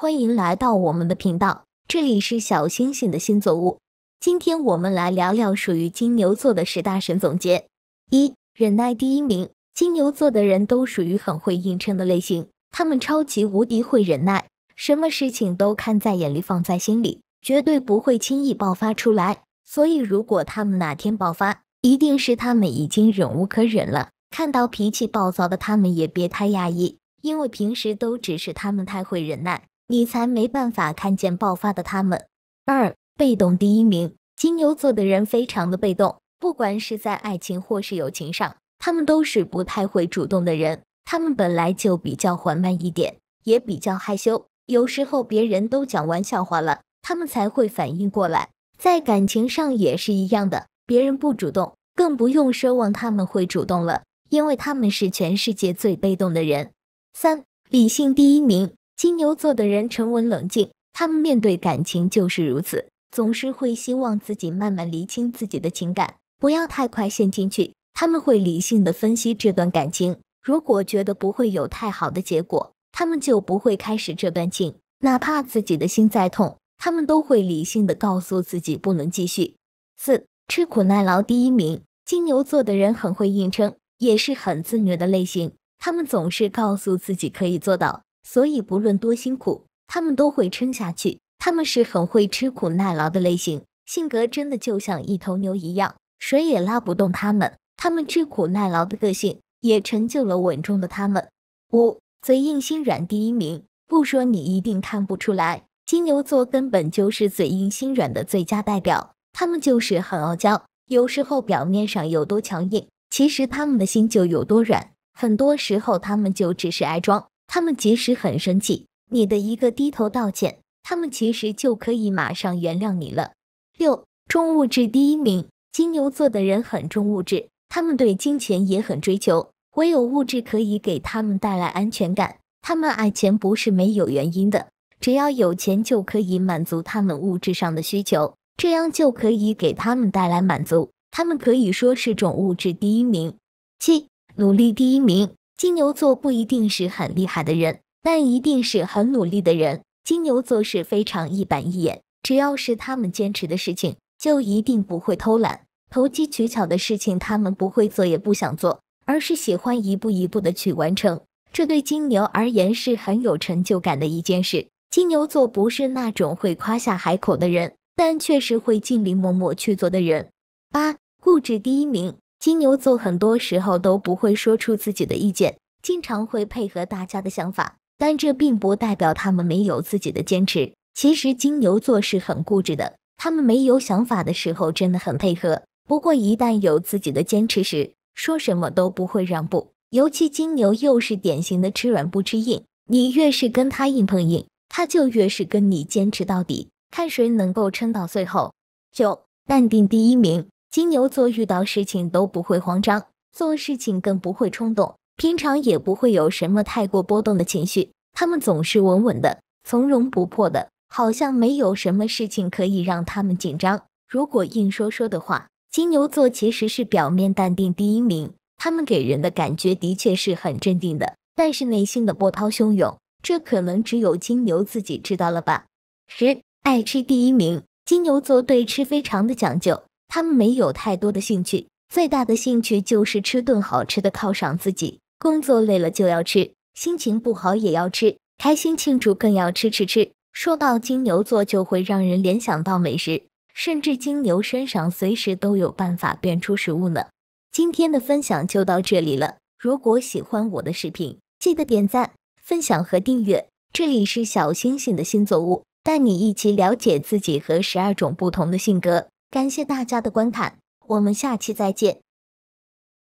欢迎来到我们的频道，这里是小星星的新作屋。今天我们来聊聊属于金牛座的十大神总结。一、忍耐第一名。金牛座的人都属于很会硬撑的类型，他们超级无敌会忍耐，什么事情都看在眼里，放在心里，绝对不会轻易爆发出来。所以，如果他们哪天爆发，一定是他们已经忍无可忍了。看到脾气暴躁的他们，也别太压抑，因为平时都只是他们太会忍耐。你才没办法看见爆发的他们。二被动第一名，金牛座的人非常的被动，不管是在爱情或是友情上，他们都是不太会主动的人。他们本来就比较缓慢一点，也比较害羞，有时候别人都讲完笑话了，他们才会反应过来。在感情上也是一样的，别人不主动，更不用奢望他们会主动了，因为他们是全世界最被动的人。三理性第一名。金牛座的人沉稳冷静，他们面对感情就是如此，总是会希望自己慢慢理清自己的情感，不要太快陷进去。他们会理性的分析这段感情，如果觉得不会有太好的结果，他们就不会开始这段情。哪怕自己的心再痛，他们都会理性的告诉自己不能继续。四吃苦耐劳第一名，金牛座的人很会硬撑，也是很自虐的类型。他们总是告诉自己可以做到。所以，不论多辛苦，他们都会撑下去。他们是很会吃苦耐劳的类型，性格真的就像一头牛一样，谁也拉不动他们。他们吃苦耐劳的个性，也成就了稳重的他们。五嘴硬心软第一名，不说你一定看不出来，金牛座根本就是嘴硬心软的最佳代表。他们就是很傲娇，有时候表面上有多强硬，其实他们的心就有多软。很多时候，他们就只是爱装。他们即使很生气，你的一个低头道歉，他们其实就可以马上原谅你了。六重物质第一名，金牛座的人很重物质，他们对金钱也很追求，唯有物质可以给他们带来安全感。他们爱钱不是没有原因的，只要有钱就可以满足他们物质上的需求，这样就可以给他们带来满足。他们可以说是重物质第一名。七努力第一名。金牛座不一定是很厉害的人，但一定是很努力的人。金牛座是非常一板一眼，只要是他们坚持的事情，就一定不会偷懒。投机取巧的事情，他们不会做也不想做，而是喜欢一步一步的去完成。这对金牛而言是很有成就感的一件事。金牛座不是那种会夸下海口的人，但确实会尽力默默去做的人。八、固执第一名。金牛座很多时候都不会说出自己的意见，经常会配合大家的想法，但这并不代表他们没有自己的坚持。其实金牛座是很固执的，他们没有想法的时候真的很配合，不过一旦有自己的坚持时，说什么都不会让步。尤其金牛又是典型的吃软不吃硬，你越是跟他硬碰硬，他就越是跟你坚持到底，看谁能够撑到最后。九，淡定第一名。金牛座遇到事情都不会慌张，做事情更不会冲动，平常也不会有什么太过波动的情绪。他们总是稳稳的，从容不迫的，好像没有什么事情可以让他们紧张。如果硬说说的话，金牛座其实是表面淡定第一名，他们给人的感觉的确是很镇定的，但是内心的波涛汹涌，这可能只有金牛自己知道了吧。十爱吃第一名，金牛座对吃非常的讲究。他们没有太多的兴趣，最大的兴趣就是吃顿好吃的犒赏自己。工作累了就要吃，心情不好也要吃，开心庆祝更要吃吃吃。说到金牛座，就会让人联想到美食，甚至金牛身上随时都有办法变出食物呢。今天的分享就到这里了，如果喜欢我的视频，记得点赞、分享和订阅。这里是小星星的星座屋，带你一起了解自己和十二种不同的性格。感谢大家的观看，我们下期再见。